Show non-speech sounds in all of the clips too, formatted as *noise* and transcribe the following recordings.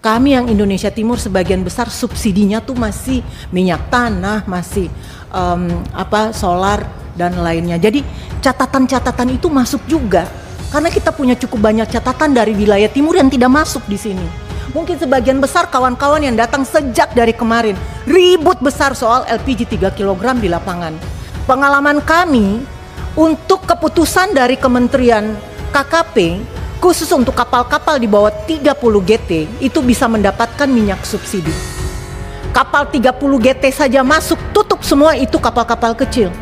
kami yang Indonesia Timur sebagian besar subsidinya tuh masih minyak tanah, masih um, apa solar dan lainnya. Jadi catatan-catatan itu masuk juga karena kita punya cukup banyak catatan dari wilayah timur yang tidak masuk di sini. Mungkin sebagian besar kawan-kawan yang datang sejak dari kemarin ribut besar soal LPG 3 kg di lapangan. Pengalaman kami untuk keputusan dari Kementerian KKP khusus untuk kapal-kapal di bawah 30 GT itu bisa mendapatkan minyak subsidi. Kapal 30 GT saja masuk, tutup semua itu kapal-kapal kecil.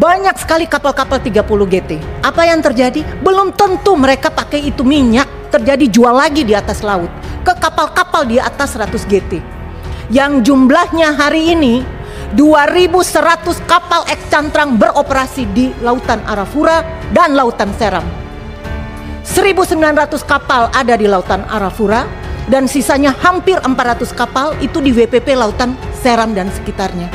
Banyak sekali kapal-kapal 30 GT. Apa yang terjadi? Belum tentu mereka pakai itu minyak, terjadi jual lagi di atas laut ke kapal-kapal di atas 100 GT. Yang jumlahnya hari ini 2.100 kapal ekcantrang beroperasi di Lautan Arafura dan Lautan Seram. 1.900 kapal ada di lautan Arafura dan sisanya hampir 400 kapal itu di WPP lautan Seram dan sekitarnya.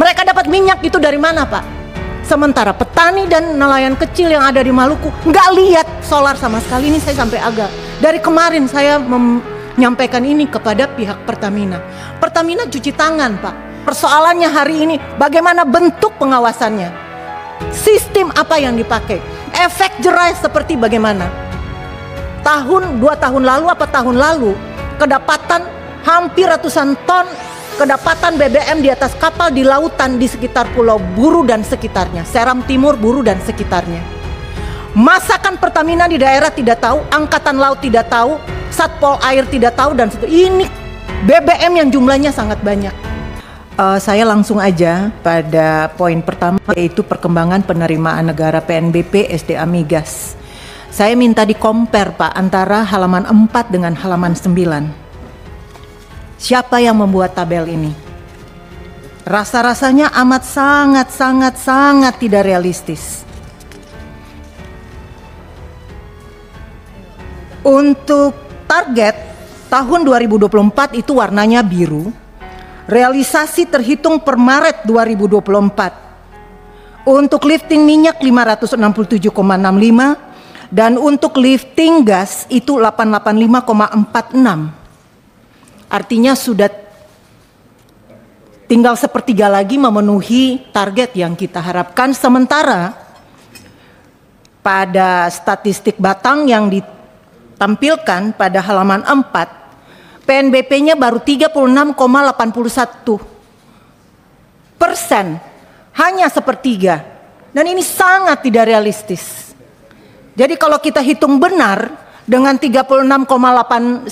Mereka dapat minyak itu dari mana, Pak? Sementara petani dan nelayan kecil yang ada di Maluku nggak lihat solar sama sekali. Ini saya sampai agak dari kemarin saya menyampaikan ini kepada pihak Pertamina. Pertamina cuci tangan, Pak. Persoalannya hari ini bagaimana bentuk pengawasannya? Sistem apa yang dipakai? Efek jerai seperti bagaimana? tahun, dua tahun lalu apa tahun lalu kedapatan hampir ratusan ton kedapatan BBM di atas kapal di lautan di sekitar Pulau Buru dan sekitarnya, Seram Timur, Buru dan sekitarnya. Masakan Pertamina di daerah tidak tahu, Angkatan Laut tidak tahu, Satpol Air tidak tahu dan ini BBM yang jumlahnya sangat banyak. Uh, saya langsung aja pada poin pertama yaitu perkembangan penerimaan negara PNBP SDA Migas. Saya minta di compare Pak antara halaman 4 dengan halaman 9. Siapa yang membuat tabel ini? Rasa-rasanya amat sangat sangat sangat tidak realistis. Untuk target tahun 2024 itu warnanya biru. Realisasi terhitung per Maret 2024. Untuk lifting minyak 567,65 dan untuk lifting gas itu 885,46. Artinya sudah tinggal sepertiga lagi memenuhi target yang kita harapkan. Sementara pada statistik Batang yang ditampilkan pada halaman 4, PNBP-nya baru 36,81 persen, hanya sepertiga. Dan ini sangat tidak realistis. Jadi kalau kita hitung benar dengan 36,81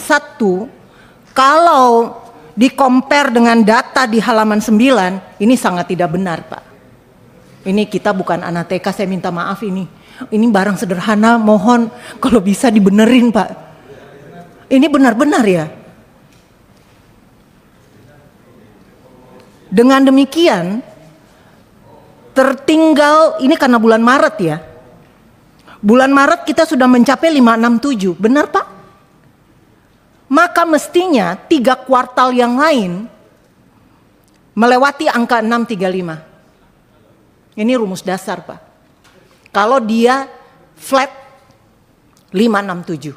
kalau dikompar dengan data di halaman 9 ini sangat tidak benar, Pak. Ini kita bukan TK, saya minta maaf ini. Ini barang sederhana, mohon kalau bisa dibenerin, Pak. Ini benar-benar ya. Dengan demikian tertinggal ini karena bulan Maret ya Bulan Maret kita sudah mencapai 567, benar Pak? Maka mestinya tiga kuartal yang lain melewati angka 635. Ini rumus dasar Pak. Kalau dia flat 567.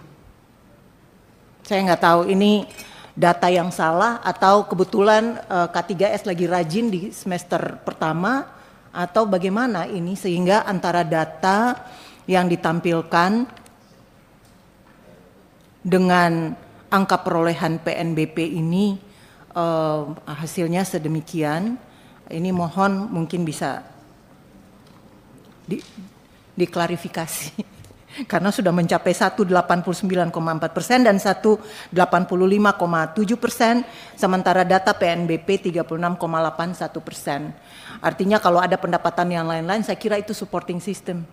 Saya nggak tahu ini data yang salah atau kebetulan eh, K3S lagi rajin di semester pertama atau bagaimana ini sehingga antara data yang ditampilkan dengan angka perolehan PNBP ini uh, hasilnya sedemikian. Ini mohon mungkin bisa di, diklarifikasi *laughs* karena sudah mencapai 189,4 persen dan 185,7 persen, sementara data PNBP 36,81 persen. Artinya kalau ada pendapatan yang lain-lain, saya kira itu supporting system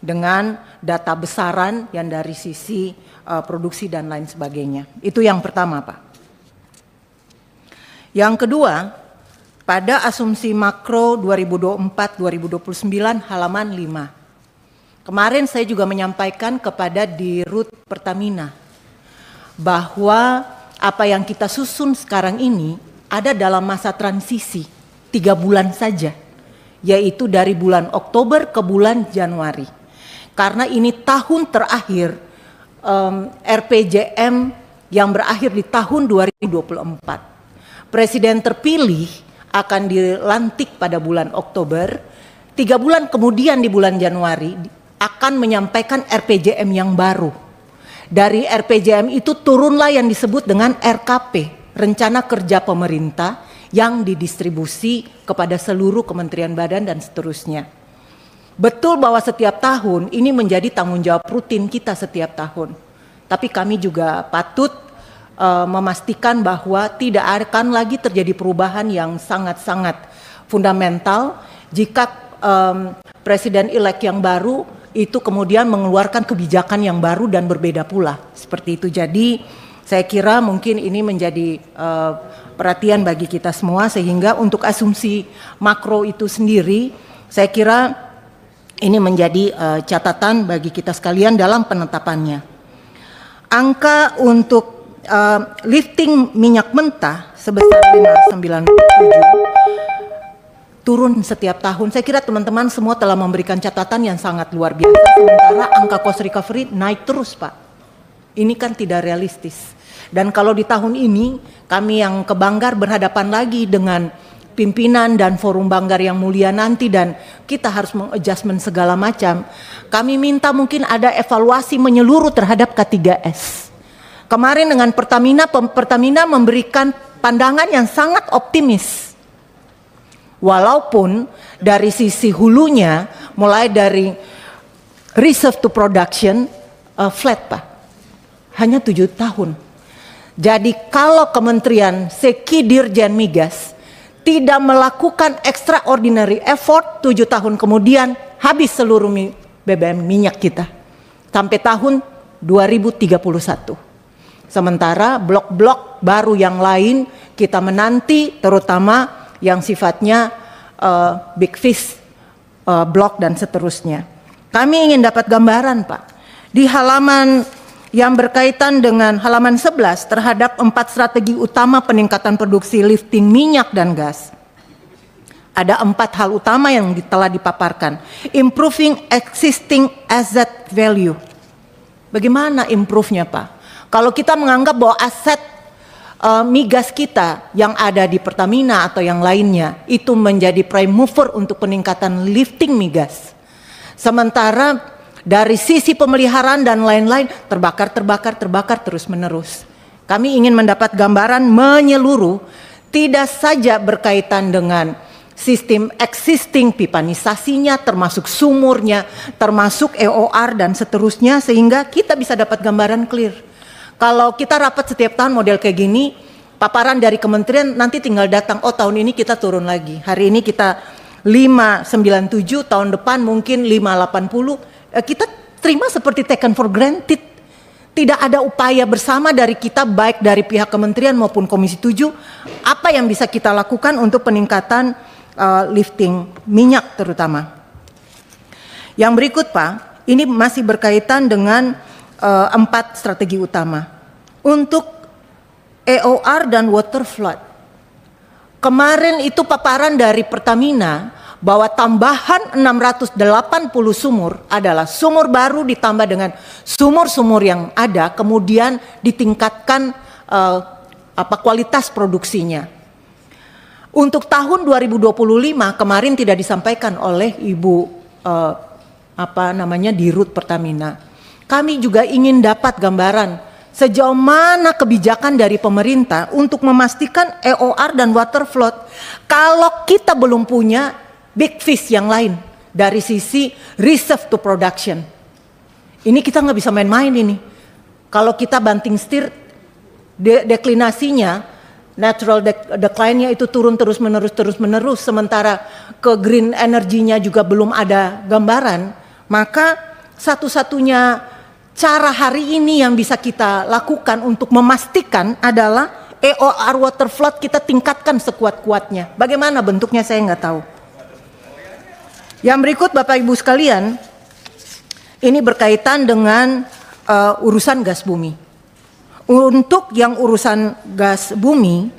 dengan data besaran yang dari sisi uh, produksi dan lain sebagainya. Itu yang pertama, Pak. Yang kedua, pada asumsi makro 2024-2029 halaman 5. Kemarin saya juga menyampaikan kepada Dirut Pertamina bahwa apa yang kita susun sekarang ini ada dalam masa transisi tiga bulan saja, yaitu dari bulan Oktober ke bulan Januari karena ini tahun terakhir um, RPJM yang berakhir di tahun 2024. Presiden terpilih akan dilantik pada bulan Oktober. Tiga bulan kemudian di bulan Januari akan menyampaikan RPJM yang baru. Dari RPJM itu turunlah yang disebut dengan RKP, Rencana Kerja Pemerintah yang didistribusi kepada seluruh kementerian badan dan seterusnya. Betul bahwa setiap tahun ini menjadi tanggung jawab rutin kita setiap tahun. Tapi kami juga patut uh, memastikan bahwa tidak akan lagi terjadi perubahan yang sangat-sangat fundamental jika um, presiden elek yang baru itu kemudian mengeluarkan kebijakan yang baru dan berbeda pula. Seperti itu. Jadi saya kira mungkin ini menjadi uh, perhatian bagi kita semua sehingga untuk asumsi makro itu sendiri saya kira ini menjadi uh, catatan bagi kita sekalian dalam penetapannya. Angka untuk uh, lifting minyak mentah sebesar 597 turun setiap tahun. Saya kira teman-teman semua telah memberikan catatan yang sangat luar biasa. Sementara angka cost recovery naik terus, Pak. Ini kan tidak realistis. Dan kalau di tahun ini kami yang kebanggar berhadapan lagi dengan pimpinan dan forum banggar yang mulia nanti dan kita harus mengadjustment segala macam. Kami minta mungkin ada evaluasi menyeluruh terhadap K3S. Kemarin dengan Pertamina, Pertamina memberikan pandangan yang sangat optimis. Walaupun dari sisi hulunya mulai dari reserve to production uh, flat Pak. Hanya tujuh tahun. Jadi kalau kementerian Seki Dirjen Migas tidak melakukan extraordinary effort tujuh tahun kemudian habis seluruh BBM minyak kita sampai tahun 2031. Sementara blok-blok baru yang lain kita menanti terutama yang sifatnya uh, big fish, uh, eh, blok dan seterusnya. Kami ingin dapat gambaran Pak. Di halaman yang berkaitan dengan halaman 11 terhadap empat strategi utama peningkatan produksi lifting minyak dan gas. Ada empat hal utama yang telah dipaparkan. Improving existing asset value. Bagaimana improve-nya Pak? Kalau kita menganggap bahwa aset uh, migas kita yang ada di Pertamina atau yang lainnya itu menjadi prime mover untuk peningkatan lifting migas. Sementara dari sisi pemeliharaan dan lain-lain terbakar, terbakar, terbakar terus-menerus. Kami ingin mendapat gambaran menyeluruh tidak saja berkaitan dengan sistem existing pipanisasinya termasuk sumurnya termasuk EOR dan seterusnya sehingga kita bisa dapat gambaran clear kalau kita rapat setiap tahun model kayak gini paparan dari kementerian nanti tinggal datang oh tahun ini kita turun lagi hari ini kita 597 tahun depan mungkin 580 Eh, kita terima seperti taken for granted. Tidak ada upaya bersama dari kita baik dari pihak kementerian maupun Komisi 7 apa yang bisa kita lakukan untuk peningkatan uh, lifting minyak terutama. Yang berikut Pak, ini masih berkaitan dengan uh, empat strategi utama. Untuk EOR dan water flood. Kemarin itu paparan dari Pertamina bahwa tambahan 680 sumur adalah sumur baru ditambah dengan sumur-sumur yang ada kemudian ditingkatkan uh, apa kualitas produksinya. Untuk tahun 2025 kemarin tidak disampaikan oleh Ibu uh, apa namanya Dirut Pertamina. Kami juga ingin dapat gambaran sejauh mana kebijakan dari pemerintah untuk memastikan EOR dan water flood. Kalau kita belum punya big fish yang lain dari sisi reserve to production. Ini kita nggak bisa main-main ini. Kalau kita banting setir de deklinasinya, natural de decline-nya itu turun terus menerus terus menerus, sementara ke green energinya juga belum ada gambaran, maka satu-satunya cara hari ini yang bisa kita lakukan untuk memastikan adalah EOR water flood kita tingkatkan sekuat-kuatnya. Bagaimana bentuknya saya nggak tahu. Yang berikut Bapak Ibu sekalian, ini berkaitan dengan uh, urusan gas bumi. Untuk yang urusan gas bumi,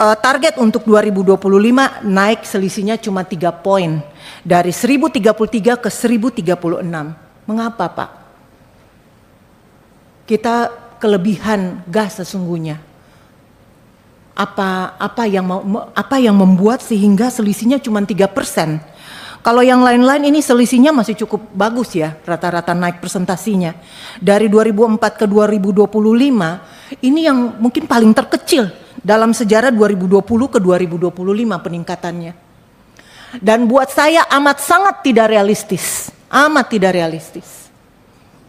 uh, target untuk 2025 naik selisihnya cuma 3 poin dari 1033 ke 1036. Mengapa, Pak? Kita kelebihan gas sesungguhnya. Apa apa yang apa yang membuat sehingga selisihnya cuma 3%? Kalau yang lain-lain ini selisihnya masih cukup bagus ya, rata-rata naik presentasinya. Dari 2004 ke 2025, ini yang mungkin paling terkecil dalam sejarah 2020 ke 2025 peningkatannya. Dan buat saya amat sangat tidak realistis, amat tidak realistis.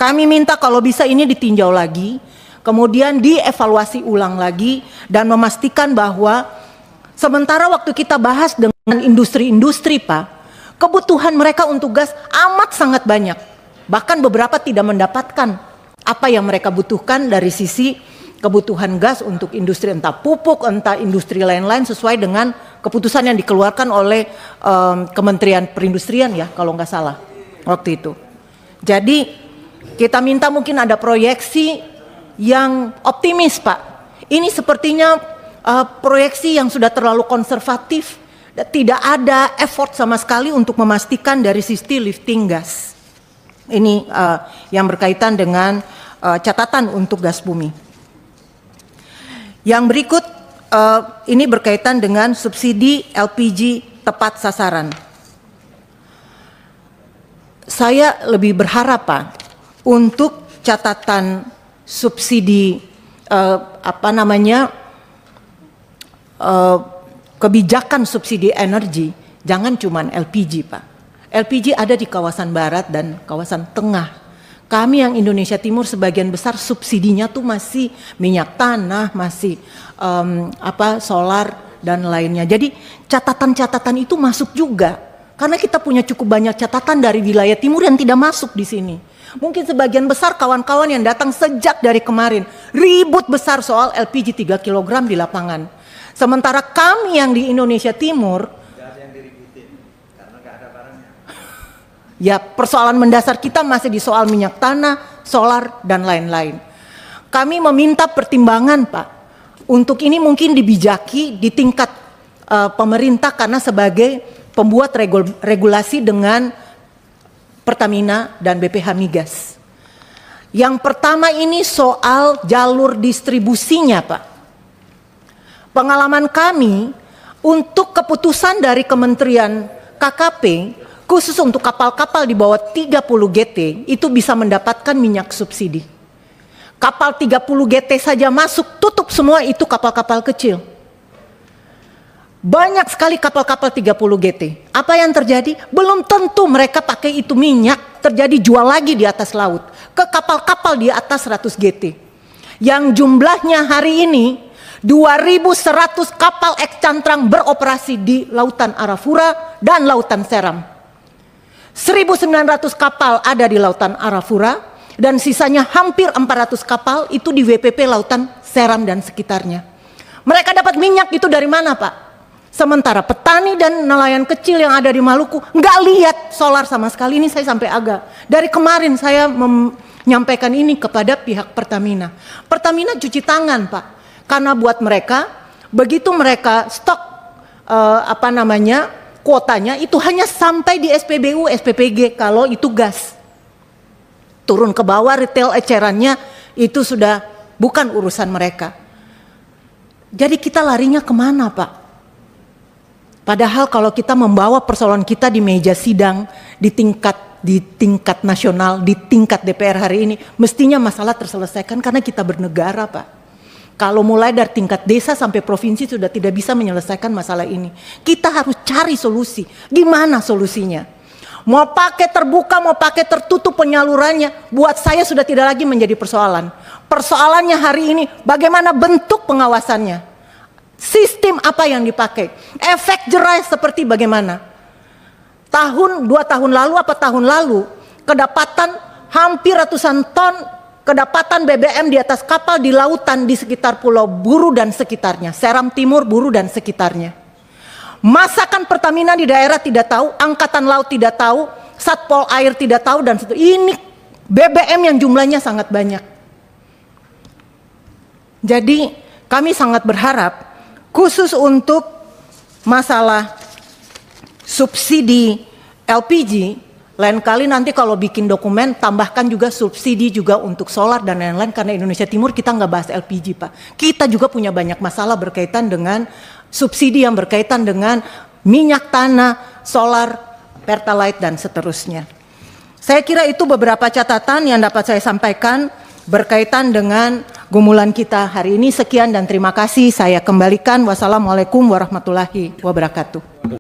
Kami minta kalau bisa ini ditinjau lagi, kemudian dievaluasi ulang lagi dan memastikan bahwa sementara waktu kita bahas dengan industri-industri, Pak, Kebutuhan mereka untuk gas amat sangat banyak. Bahkan beberapa tidak mendapatkan apa yang mereka butuhkan dari sisi kebutuhan gas untuk industri entah pupuk entah industri lain-lain sesuai dengan keputusan yang dikeluarkan oleh um, Kementerian Perindustrian ya kalau nggak salah waktu itu. Jadi kita minta mungkin ada proyeksi yang optimis Pak. Ini sepertinya uh, proyeksi yang sudah terlalu konservatif tidak ada effort sama sekali untuk memastikan dari sisi lifting gas. Ini uh, yang berkaitan dengan uh, catatan untuk gas bumi. Yang berikut uh, ini berkaitan dengan subsidi LPG tepat sasaran. Saya lebih berharap untuk catatan subsidi uh, apa namanya uh, kebijakan subsidi energi jangan cuma LPG Pak. LPG ada di kawasan barat dan kawasan tengah. Kami yang Indonesia Timur sebagian besar subsidinya tuh masih minyak tanah, masih um, apa solar dan lainnya. Jadi catatan-catatan itu masuk juga karena kita punya cukup banyak catatan dari wilayah timur yang tidak masuk di sini. Mungkin sebagian besar kawan-kawan yang datang sejak dari kemarin ribut besar soal LPG 3 kg di lapangan Sementara kami yang di Indonesia Timur *laughs* Ya, persoalan mendasar kita masih di soal minyak tanah, solar, dan lain-lain. Kami meminta pertimbangan, Pak. Untuk ini mungkin dibijaki di tingkat uh, pemerintah karena sebagai pembuat regul regulasi dengan Pertamina dan BPH Migas. Yang pertama ini soal jalur distribusinya, Pak pengalaman kami untuk keputusan dari Kementerian KKP khusus untuk kapal-kapal di bawah 30 GT itu bisa mendapatkan minyak subsidi. Kapal 30 GT saja masuk tutup semua itu kapal-kapal kecil. Banyak sekali kapal-kapal 30 GT. Apa yang terjadi? Belum tentu mereka pakai itu minyak, terjadi jual lagi di atas laut ke kapal-kapal di atas 100 GT. Yang jumlahnya hari ini 2100 kapal cantrang beroperasi di lautan Arafura dan lautan Seram. 1900 kapal ada di lautan Arafura dan sisanya hampir 400 kapal itu di WPP lautan Seram dan sekitarnya. Mereka dapat minyak itu dari mana, Pak? Sementara petani dan nelayan kecil yang ada di Maluku nggak lihat solar sama sekali. Ini saya sampai agak. Dari kemarin saya menyampaikan ini kepada pihak Pertamina. Pertamina cuci tangan, Pak. Karena buat mereka begitu mereka stok uh, apa namanya kuotanya itu hanya sampai di SPBU, SPPG kalau itu gas. Turun ke bawah retail ecerannya itu sudah bukan urusan mereka. Jadi kita larinya kemana Pak? Padahal kalau kita membawa persoalan kita di meja sidang, di tingkat di tingkat nasional, di tingkat DPR hari ini, mestinya masalah terselesaikan karena kita bernegara Pak. Kalau mulai dari tingkat desa sampai provinsi sudah tidak bisa menyelesaikan masalah ini. Kita harus cari solusi. Gimana solusinya? Mau pakai terbuka, mau pakai tertutup penyalurannya, buat saya sudah tidak lagi menjadi persoalan. Persoalannya hari ini bagaimana bentuk pengawasannya? Sistem apa yang dipakai? Efek jerai seperti bagaimana? Tahun dua tahun lalu apa tahun lalu kedapatan hampir ratusan ton kedapatan BBM di atas kapal di lautan di sekitar Pulau Buru dan sekitarnya, Seram Timur, Buru dan sekitarnya. Masakan Pertamina di daerah tidak tahu, Angkatan Laut tidak tahu, Satpol Air tidak tahu dan satu ini BBM yang jumlahnya sangat banyak. Jadi kami sangat berharap khusus untuk masalah subsidi LPG lain kali nanti kalau bikin dokumen tambahkan juga subsidi juga untuk solar dan lain-lain karena Indonesia Timur kita nggak bahas LPG pak. Kita juga punya banyak masalah berkaitan dengan subsidi yang berkaitan dengan minyak tanah, solar, pertalite dan seterusnya. Saya kira itu beberapa catatan yang dapat saya sampaikan berkaitan dengan gumulan kita hari ini. Sekian dan terima kasih. Saya kembalikan. Wassalamualaikum warahmatullahi wabarakatuh.